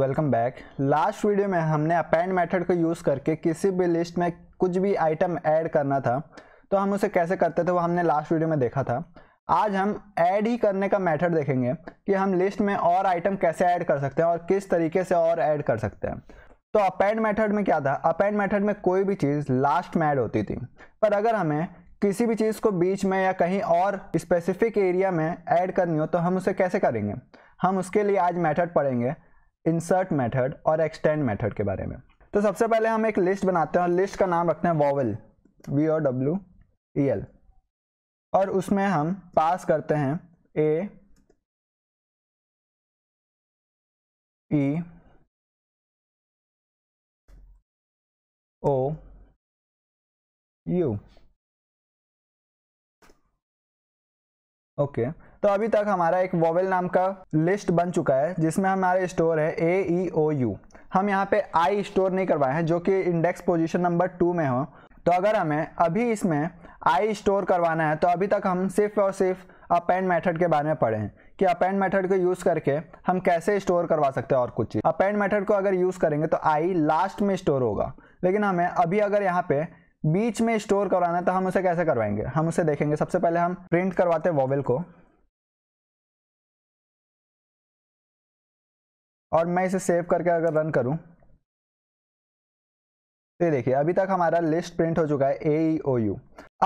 Welcome back last video में हमने अपैंड method को यूज़ करके किसी भी लिस्ट में कुछ भी आइटम ऐड करना था तो हम उसे कैसे करते थे वो हमने लास्ट वीडियो में देखा था आज हम ऐड ही करने का मेथड देखेंगे कि हम लिस्ट में और आइटम कैसे ऐड कर सकते हैं और किस तरीके से और ऐड कर सकते हैं तो अपैंड मैथड में क्या था अपैंड मैथड में कोई भी चीज़ लास्ट में ऐड होती थी पर अगर हमें किसी भी चीज़ को बीच में या कहीं और स्पेसिफिक एरिया में ऐड करनी हो तो हम उसे कैसे करेंगे हम उसके लिए आज मेथड पढ़ेंगे इंसर्ट मेथड और एक्सटेंड मेथड के बारे में तो सबसे पहले हम एक लिस्ट बनाते हैं और लिस्ट का नाम रखते हैं vowel V O W E L और उसमें हम पास करते हैं A E O U okay okay. तो अभी तक हमारा एक वॉवेल नाम का लिस्ट बन चुका है जिसमें हमारे स्टोर है ए ई ओ यू हम यहाँ पे आई स्टोर नहीं करवाए हैं जो कि इंडेक्स पोजिशन नंबर टू में हो तो अगर हमें अभी इसमें आई स्टोर करवाना है तो अभी तक हम सिर्फ और सिर्फ अपेंड मेथड के बारे में पढ़े हैं कि अपेंड मेथड को यूज़ करके हम कैसे स्टोर करवा सकते हैं और कुछ चीज़ अपेंड मेथड को अगर यूज़ करेंगे तो आई लास्ट में स्टोर होगा लेकिन हमें अभी अगर यहाँ पे बीच में स्टोर करवाना है तो हम उसे कैसे करवाएंगे हम उसे देखेंगे सबसे पहले हम प्रिंट करवाते हैं वॉवेल को और मैं इसे सेव करके अगर रन करूं तो ये देखिए अभी तक हमारा लिस्ट प्रिंट हो चुका है ए ओ यू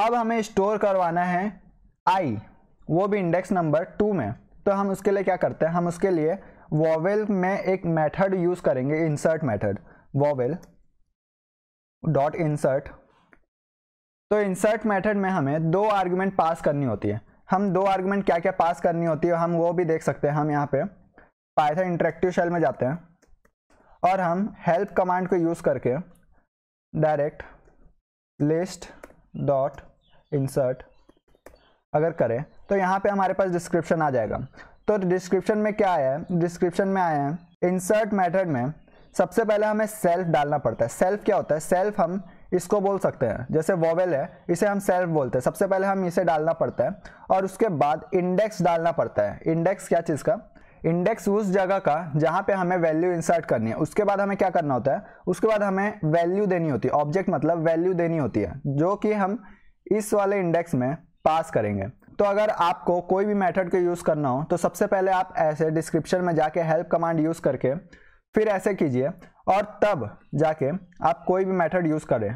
अब हमें स्टोर करवाना है आई वो भी इंडेक्स नंबर टू में तो हम उसके लिए क्या करते हैं हम उसके लिए वॉवेल में एक मेथड यूज़ करेंगे insert method vowel dot insert तो इंसर्ट मेथड में हमें दो आर्गुमेंट पास करनी होती है हम दो आर्गुमेंट क्या क्या पास करनी होती है हम वो भी देख सकते हैं हम यहाँ पे पाइथन इंटरेक्टिव शेल में जाते हैं और हम हेल्प कमांड को यूज़ करके डायरेक्ट लिस्ट डॉट इंसर्ट अगर करें तो यहाँ पे हमारे पास डिस्क्रिप्शन आ जाएगा तो डिस्क्रिप्शन में क्या आया है डिस्क्रिप्शन में आया है इंसर्ट मेथड में सबसे पहले हमें सेल्फ डालना पड़ता है सेल्फ क्या होता है सेल्फ हम इसको बोल सकते हैं जैसे वॉवेल है इसे हम सेल्फ बोलते हैं सबसे पहले हम इसे डालना पड़ता है और उसके बाद इंडेक्स डालना पड़ता है इंडेक्स क्या चीज़ का इंडेक्स उस जगह का जहाँ पे हमें वैल्यू इंसर्ट करनी है उसके बाद हमें क्या करना होता है उसके बाद हमें वैल्यू देनी होती है ऑब्जेक्ट मतलब वैल्यू देनी होती है जो कि हम इस वाले इंडेक्स में पास करेंगे तो अगर आपको कोई भी मेथड को यूज़ करना हो तो सबसे पहले आप ऐसे डिस्क्रिप्शन में जाके हेल्प कमांड यूज़ करके फिर ऐसे कीजिए और तब जाके आप कोई भी मेथड यूज़ करें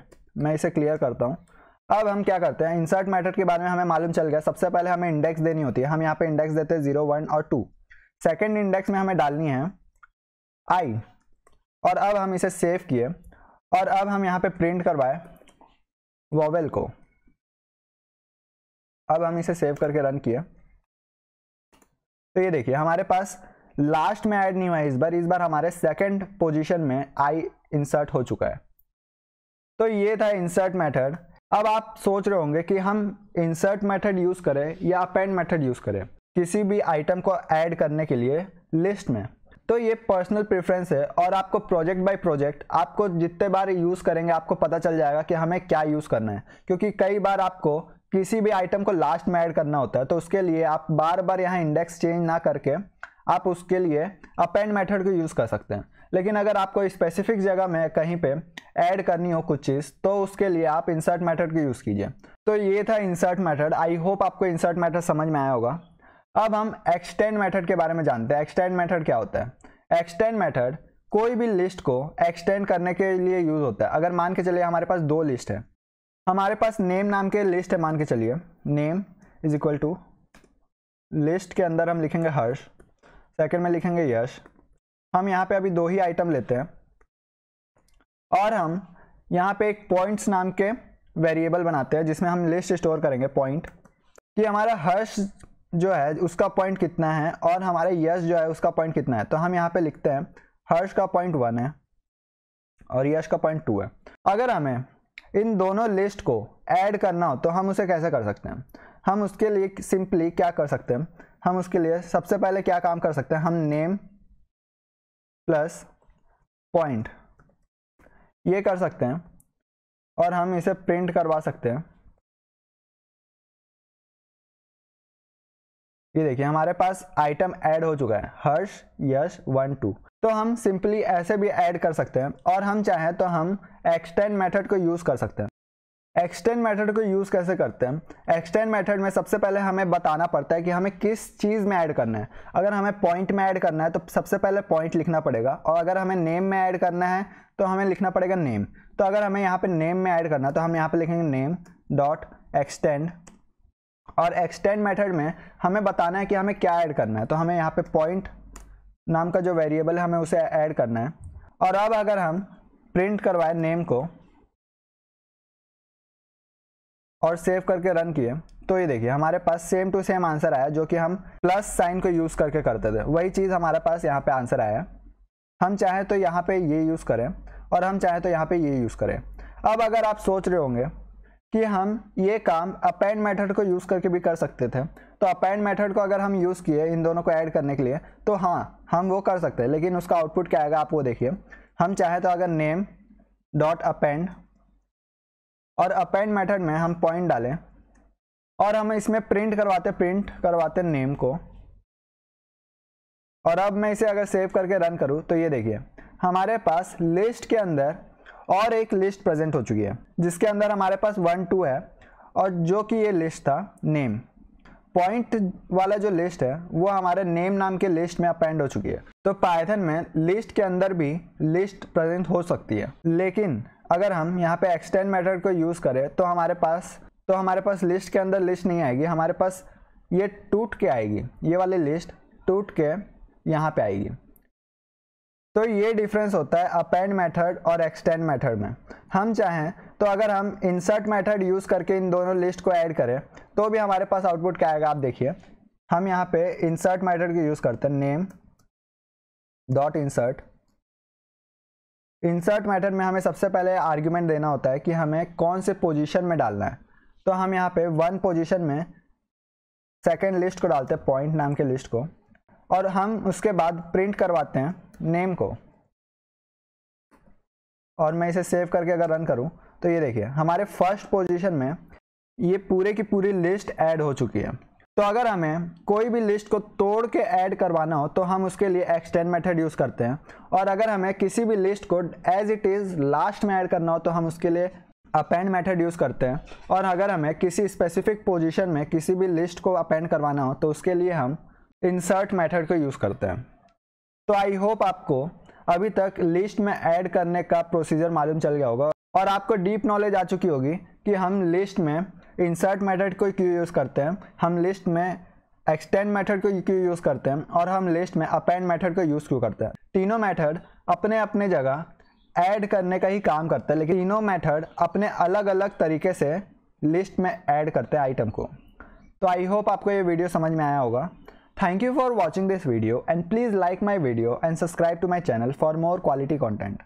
मैं इसे क्लियर करता हूँ अब हम क्या करते हैं इंसर्ट मेथड के बारे में हमें मालूम चल गया सबसे पहले हमें इंडेक्स देनी होती है हम यहाँ पे इंडेक्स देते हैं जीरो वन और टू सेकेंड इंडेक्स में हमें डालनी है आई और अब हम इसे सेव किए और अब हम यहाँ पे प्रिंट करवाए वॉवेल को अब हम इसे सेव करके रन किए तो ये देखिए हमारे पास लास्ट में ऐड नहीं हुआ है इस बार इस बार हमारे सेकंड पोजीशन में आई इंसर्ट हो चुका है तो ये था इंसर्ट मेथड अब आप सोच रहे होंगे कि हम इंसर्ट मेथड यूज़ करें या अपेंड मेथड यूज़ करें किसी भी आइटम को ऐड करने के लिए लिस्ट में तो ये पर्सनल प्रेफरेंस है और आपको प्रोजेक्ट बाय प्रोजेक्ट आपको जितने बार यूज़ करेंगे आपको पता चल जाएगा कि हमें क्या यूज़ करना है क्योंकि कई बार आपको किसी भी आइटम को लास्ट में ऐड करना होता है तो उसके लिए आप बार बार यहाँ इंडेक्स चेंज ना करके आप उसके लिए अपेंड मेथड को यूज़ कर सकते हैं लेकिन अगर आपको स्पेसिफिक जगह में कहीं पे ऐड करनी हो कुछ चीज़ तो उसके लिए आप इंसर्ट मेथड को यूज़ कीजिए तो ये था इंसर्ट मेथड आई होप आपको इंसर्ट मेथड समझ में आया होगा अब हम एक्सटेंड मेथड के बारे में जानते हैं एक्सटेंड मेथड क्या होता है एक्सटेंड मेथड कोई भी लिस्ट को एक्सटेंड करने के लिए यूज़ होता है अगर मान के चलिए हमारे पास दो लिस्ट है हमारे पास नेम नाम के लिस्ट है मान के चलिए name is equal to list के अंदर हम लिखेंगे हर्ष सेकेंड में लिखेंगे यश हम यहाँ पे अभी दो ही आइटम लेते हैं और हम यहाँ पे एक पॉइंट्स नाम के वेरिएबल बनाते हैं जिसमें हम लिस्ट स्टोर करेंगे पॉइंट कि हमारा हर्ष जो है उसका पॉइंट कितना है और हमारे यश जो है उसका पॉइंट कितना है तो हम यहाँ पे लिखते हैं हर्ष का पॉइंट वन है और यश का पॉइंट टू है अगर हमें इन दोनों लिस्ट को ऐड करना हो तो हम उसे कैसे कर सकते हैं हम उसके लिए सिंपली क्या कर सकते हैं हम उसके लिए सबसे पहले क्या काम कर सकते हैं हम नेम प्लस पॉइंट ये कर सकते हैं और हम इसे प्रिंट करवा सकते हैं ये देखिए हमारे पास आइटम ऐड हो चुका है हर्ष यश वन टू तो हम सिंपली ऐसे भी ऐड कर सकते हैं और हम चाहें तो हम एक्सटेंड मेथड को यूज़ कर सकते हैं एक्सटेंड मेथड को यूज़ कैसे करते हैं एक्सटेंड मेथड में सबसे पहले हमें बताना पड़ता है कि हमें किस चीज़ में ऐड करना है अगर हमें पॉइंट में ऐड करना है तो सबसे पहले पॉइंट लिखना पड़ेगा और अगर हमें नेम में ऐड करना है तो हमें लिखना पड़ेगा नेम तो अगर हमें यहाँ पे नेम में ऐड करना है तो हम यहाँ पे लिखेंगे नेम डॉट एक्सटेंड और एक्सटेंड मेथड में हमें बताना है कि हमें क्या ऐड करना है तो हमें यहाँ पे पॉइंट नाम का जो वेरिएबल है हमें उसे ऐड करना है और अब अगर हम प्रिंट करवाए नेम को और सेव करके रन किए तो ये देखिए हमारे पास सेम टू सेम आंसर आया जो कि हम प्लस साइन को यूज़ करके करते थे वही चीज़ हमारे पास यहाँ पर आंसर आया हम चाहें तो यहाँ पर ये यूज़ करें और हम चाहें तो यहाँ पर ये यूज़ करें अब अगर आप सोच रहे होंगे कि हम ये काम अपैंड मेथड को यूज़ करके भी कर सकते थे तो अपैंड मेथड को अगर हम यूज़ किए इन दोनों को ऐड करने के लिए तो हाँ हम वो कर सकते हैं लेकिन उसका आउटपुट क्या आएगा आप वो देखिए हम चाहें तो अगर नेम डॉट अपेंड और अपेंड मेथड में हम पॉइंट डालें और हम इसमें प्रिंट करवाते प्रिंट करवाते नेम को और अब मैं इसे अगर सेव करके रन करूँ तो ये देखिए हमारे पास लिस्ट के अंदर और एक लिस्ट प्रेजेंट हो चुकी है जिसके अंदर हमारे पास वन टू है और जो कि ये लिस्ट था नेम पॉइंट वाला जो लिस्ट है वो हमारे नेम नाम के लिस्ट में अपेंड हो चुकी है तो पाइथन में लिस्ट के अंदर भी लिस्ट प्रेजेंट हो सकती है लेकिन अगर हम यहाँ पे एक्सटेंड मेथड को यूज़ करें तो हमारे पास तो हमारे पास लिस्ट के अंदर लिस्ट नहीं आएगी हमारे पास ये टूट के आएगी ये वाली लिस्ट टूट के यहाँ पे आएगी तो ये डिफरेंस होता है अपेंड मेथड और एक्सटेंड मेथड में हम चाहें तो अगर हम इंसर्ट मेथड यूज़ करके इन दोनों लिस्ट को ऐड करें तो भी हमारे पास आउटपुट क्या आएगा आप देखिए हम यहाँ पे इंसर्ट मेथड को यूज़ करते हैं name dot insert insert method में हमें सबसे पहले आर्ग्यूमेंट देना होता है कि हमें कौन से पोजिशन में डालना है तो हम यहाँ पे वन पोजिशन में सेकेंड लिस्ट को डालते हैं पॉइंट नाम के लिस्ट को और हम उसके बाद प्रिंट करवाते हैं नेम को और मैं इसे सेव करके अगर रन करूं तो ये देखिए हमारे फर्स्ट पोजीशन में ये पूरे की पूरी लिस्ट ऐड हो चुकी है तो अगर हमें कोई भी लिस्ट को तोड़ के ऐड करवाना हो तो हम उसके लिए एक्सटेंड मेथड यूज़ करते हैं और अगर हमें किसी भी लिस्ट को एज इट इज़ लास्ट में ऐड करना हो तो हम उसके लिए अपेंड मेथड यूज़ करते हैं और अगर हमें किसी स्पेसिफिक पोजीशन में किसी भी लिस्ट को अपेंड करवाना हो तो उसके लिए हम इंसर्ट मेथड को यूज़ करते हैं तो आई होप आपको अभी तक लिस्ट में ऐड करने का प्रोसीजर मालूम चल गया होगा और आपको डीप नॉलेज आ चुकी होगी कि हम लिस्ट में इंसर्ट मेथड को क्यों यूज़ करते हैं हम लिस्ट में एक्सटेंड मेथड को क्यों यूज़ करते हैं और हम लिस्ट में अपेंड मेथड को यूज़ क्यों करते हैं तीनों मेथड अपने अपने जगह ऐड करने का ही काम करते हैं लेकिन तीनों मेथड अपने अलग अलग तरीके से लिस्ट में ऐड करते हैं आइटम को तो आई होप आपको ये वीडियो समझ में आया होगा Thank you for watching this video and please like my video and subscribe to my channel for more quality content.